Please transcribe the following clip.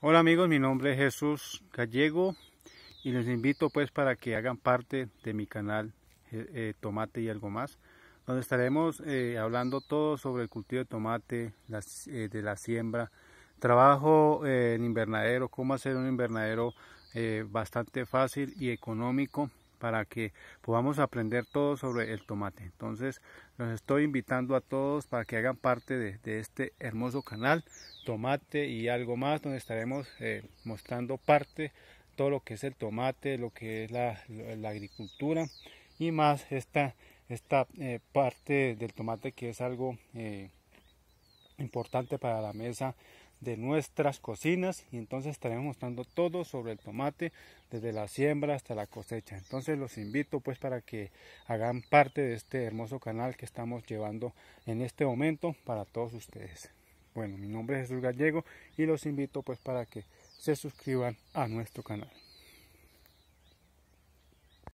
Hola amigos, mi nombre es Jesús Gallego y les invito pues para que hagan parte de mi canal eh, eh, Tomate y algo más, donde estaremos eh, hablando todo sobre el cultivo de tomate, de la siembra, trabajo en invernadero, cómo hacer un invernadero bastante fácil y económico para que podamos aprender todo sobre el tomate. Entonces, los estoy invitando a todos para que hagan parte de, este hermoso canal Tomate y algo más, donde estaremos eh, mostrando parte todo lo que es el tomate, lo que es la, agricultura y más esta, eh, parte del tomate que es algo eh, importante para la mesa de nuestras cocinas y entonces estaremos mostrando todo sobre el tomate desde la siembra hasta la cosecha entonces los invito pues para que hagan parte de este hermoso canal que estamos llevando en este momento para todos ustedes bueno mi nombre es Jesús Gallego y los invito pues para que se suscriban a nuestro canal